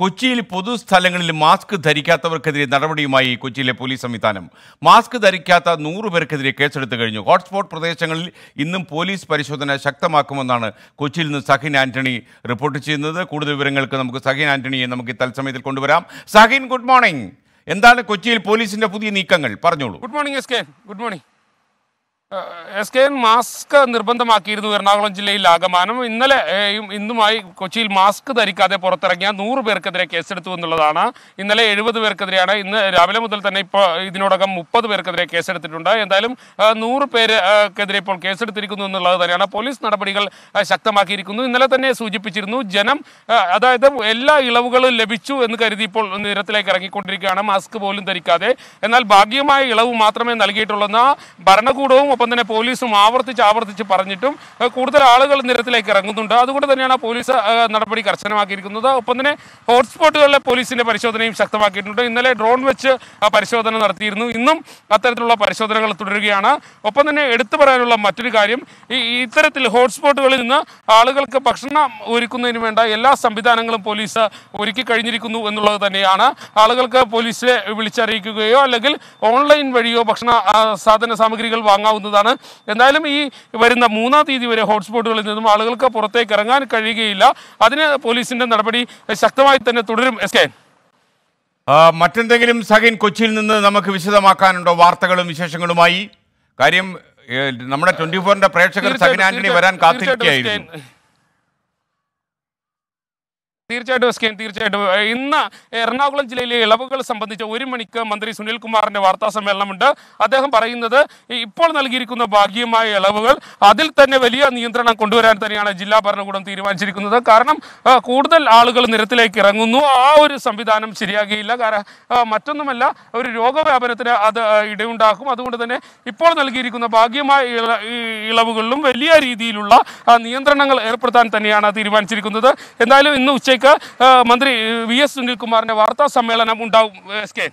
കൊച്ചിയിൽ പൊതുസ്ഥലങ്ങളിൽ മാസ്ക് ധരിക്കാത്തവർക്കെതിരെ നടപടിയുമായി കൊച്ചിയിലെ പോലീസ് സംവിധാനം മാസ്ക് ധരിക്കാത്ത നൂറുപേർക്കെതിരെ കേസെടുത്തു കഴിഞ്ഞു ഹോട്ട്സ്പോട്ട് പ്രദേശങ്ങളിൽ ഇന്നും പോലീസ് പരിശോധന ശക്തമാക്കുമെന്നാണ് കൊച്ചിയിൽ നിന്ന് സഹിൻ ആന്റണി റിപ്പോർട്ട് ചെയ്യുന്നത് കൂടുതൽ വിവരങ്ങൾക്ക് നമുക്ക് സഹിൻ ആന്റണിയെ നമുക്ക് തത്സമയത്തിൽ കൊണ്ടുവരാം സഹിൻ ഗുഡ് മോർണിംഗ് എന്താണ് കൊച്ചിയിൽ പോലീസിന്റെ പുതിയ നീക്കങ്ങൾ പറഞ്ഞോളൂ good morning S K good morning S K N mask നിർബന്ധമാക്കിയിരുന്നു എറണാകുളം ജില്ലയിൽ ആഗമാനം ഇന്നലെ ഇന്നുമായി കൊച്ചിയിൽ മാസ്ക് ധരിക്കാതെ പുറത്തിറങ്ങിയ നൂറ് പേർക്കെതിരെ കേസെടുത്തു എന്നുള്ളതാണ് ഇന്നലെ എഴുപത് പേർക്കെതിരെയാണ് ഇന്ന് രാവിലെ മുതൽ തന്നെ ഇപ്പോൾ ഇതിനോടകം മുപ്പത് പേർക്കെതിരെ കേസെടുത്തിട്ടുണ്ട് എന്തായാലും നൂറ് പേർക്കെതിരെ ഇപ്പോൾ കേസെടുത്തിരിക്കുന്നു എന്നുള്ളത് തന്നെയാണ് പോലീസ് നടപടികൾ ശക്തമാക്കിയിരിക്കുന്നു ഇന്നലെ തന്നെ സൂചിപ്പിച്ചിരുന്നു ജനം അതായത് എല്ലാ ഇളവുകളും ലഭിച്ചു എന്ന് കരുതി ഇപ്പോൾ നിരത്തിലേക്ക് ഇറങ്ങിക്കൊണ്ടിരിക്കുകയാണ് മാസ്ക് പോലും ധരിക്കാതെ എന്നാൽ ഭാഗികമായ ഇളവ് മാത്രമേ എന്ന ഭരണകൂടവും ഒപ്പം തന്നെ പോലീസും ആവർത്തിച്ച് ആവർത്തിച്ച് പറഞ്ഞിട്ടും കൂടുതൽ ആളുകൾ നിരത്തിലേക്ക് ഇറങ്ങുന്നുണ്ട് അതുകൊണ്ട് തന്നെയാണ് പോലീസ് നടപടി കർശനമാക്കിയിരിക്കുന്നത് ഒപ്പം തന്നെ ഹോട്ട്സ്പോട്ടുകളിലെ പോലീസിന്റെ പരിശോധനയും ശക്തമാക്കിയിട്ടുണ്ട് ഇന്നലെ ഡ്രോൺ വെച്ച് പരിശോധന നടത്തിയിരുന്നു ഇന്നും അത്തരത്തിലുള്ള പരിശോധനകൾ തുടരുകയാണ് ഒപ്പം തന്നെ എടുത്തു പറയാനുള്ള മറ്റൊരു കാര്യം ഈ ഇത്തരത്തിൽ ഹോട്ട്സ്പോട്ടുകളിൽ നിന്ന് ആളുകൾക്ക് ഭക്ഷണം ഒരുക്കുന്നതിന് വേണ്ട എല്ലാ സംവിധാനങ്ങളും പോലീസ് ഒരുക്കി കഴിഞ്ഞിരിക്കുന്നു എന്നുള്ളത് തന്നെയാണ് ആളുകൾക്ക് പോലീസിനെ വിളിച്ചറിയിക്കുകയോ അല്ലെങ്കിൽ ഓൺലൈൻ വഴിയോ ഭക്ഷണ സാധന സാമഗ്രികൾ വാങ്ങാവുന്ന എന്നതാണ് എന്തായാലും ഈ വരുന്ന മൂന്നാം തീയതി വരെ ഹോട്ട്സ്പോട്ടുകളിൽ നിന്നും ആളുകൾക്ക് പുറത്തേക്ക് ഇറങ്ങാൻ കഴിയുകയില്ല അതിന് പോലീസിന്റെ നടപടി ശക്തമായി തന്നെ തുടരും എസ് കെ മറ്റെന്തെങ്കിലും സഹിൻ കൊച്ചിയിൽ നിന്ന് നമുക്ക് വിശദമാക്കാനുണ്ടോ വാർത്തകളും വിശേഷങ്ങളുമായി കാര്യം നമ്മുടെ ട്വന്റി ഫോറിന്റെ പ്രേക്ഷകർ സഹിൻ ആന്റണി വരാൻ കാത്തിരിക്കുകയായിരുന്നു തീർച്ചയായിട്ടും എസ് കെ തീർച്ചയായിട്ടും ഇന്ന് എറണാകുളം ജില്ലയിലെ ഇളവുകൾ സംബന്ധിച്ച ഒരു മണിക്ക് മന്ത്രി സുനിൽകുമാറിന്റെ വാർത്താ സമ്മേളനമുണ്ട് അദ്ദേഹം പറയുന്നത് ഇപ്പോൾ നൽകിയിരിക്കുന്ന ഭാഗ്യമായ ഇളവുകൾ അതിൽ തന്നെ വലിയ നിയന്ത്രണം കൊണ്ടുവരാൻ തന്നെയാണ് ജില്ലാ ഭരണകൂടം തീരുമാനിച്ചിരിക്കുന്നത് കാരണം കൂടുതൽ ആളുകൾ നിരത്തിലേക്ക് ഇറങ്ങുന്നു ആ ഒരു സംവിധാനം ശരിയാകുകയില്ല കാരണം മറ്റൊന്നുമല്ല ഒരു രോഗവ്യാപനത്തിന് അത് ഇടയുണ്ടാക്കും അതുകൊണ്ട് തന്നെ ഇപ്പോൾ നൽകിയിരിക്കുന്ന ഭാഗ്യമായ ഇളവുകളിലും വലിയ രീതിയിലുള്ള നിയന്ത്രണങ്ങൾ ഏർപ്പെടുത്താൻ തന്നെയാണ് തീരുമാനിച്ചിരിക്കുന്നത് എന്തായാലും ഇന്ന് ഉച്ചയ്ക്ക് മന്ത്രി വി എസ് സുനിൽകുമാറിൻ്റെ വാർത്താ സമ്മേളനം ഉണ്ടാവും എസ് കെ